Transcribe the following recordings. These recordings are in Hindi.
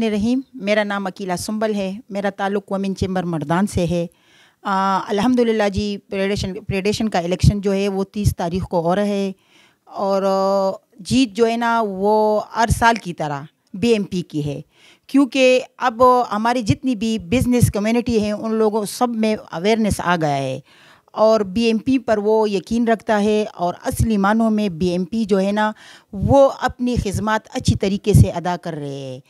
रहीम मेरा नाम अकीला सुंबल है मेरा ताल्लुक वमिन चैम्बर मर्दान से है अल्हम्दुलिल्लाह जी प्रेडेशन प्रेडेशन का इलेक्शन जो है वो तीस तारीख को और है और जीत जो है ना वो हर साल की तरह बीएमपी की है क्योंकि अब हमारी जितनी भी बिज़नेस कम्युनिटी है उन लोगों सब में अवेयरनेस आ गया है और बीएमपी पर वो यकीन रखता है और असली मानों में बीएमपी जो है ना वो अपनी खिदमत अच्छी तरीके से अदा कर रहे हैं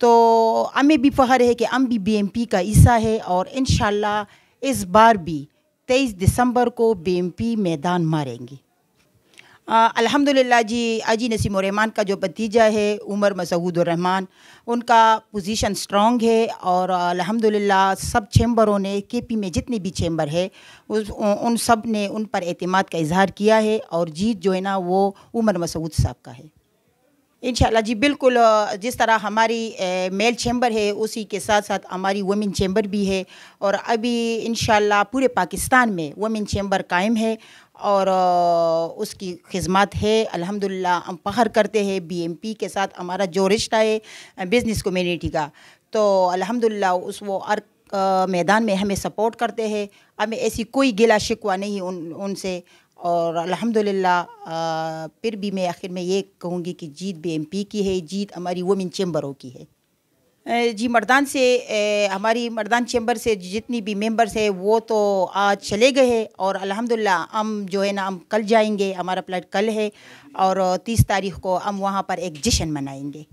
तो हमें भी फ़ख्र है कि हम भी बीएमपी का हिस्सा है और इन इस बार भी तेईस दिसंबर को बीएमपी मैदान मारेंगे अल्हम्दुलिल्लाह जी अजी नसीम रहमान का जो भतीजा है उमर मसूदरहमान उनका पोजीशन स्ट्रॉन्ग है और अल्हम्दुलिल्लाह सब चैम्बरों ने केपी में जितने भी चैम्बर है उस उन सब ने उन पर अतमाद का इजहार किया है और जीत जो है ना वो उमर मसूद साहब का है इन जी बिल्कुल जिस तरह हमारी मेल चैम्बर है उसी के साथ साथ हमारी वमेन चैम्बर भी है और अभी इन पूरे पाकिस्तान में वमेन चैम्बर कायम है और उसकी खिदमत है अल्हम्दुलिल्लाह हम पहर करते हैं बीएमपी के साथ हमारा जो रिश्ता है बिज़नेस कम्युनिटी का तो अल्हम्दुलिल्लाह उस वो अर मैदान में हमें सपोर्ट करते हैं हमें ऐसी कोई गिला शिकवा नहीं उन उनसे और अल्हम्दुलिल्लाह फिर भी मैं आखिर में ये कहूँगी कि जीत बीएमपी की है जीत हमारी वुमेन चैम्बरों की है जी मर्दान से हमारी मर्दान चैम्बर से जितनी भी मेंबर्स है वो तो आज चले गए हैं और अल्हम्दुलिल्लाह हम जो है ना हम कल जाएंगे हमारा फ्लाइट कल है और तीस तारीख को हम वहाँ पर एक जश्न मनाएंगे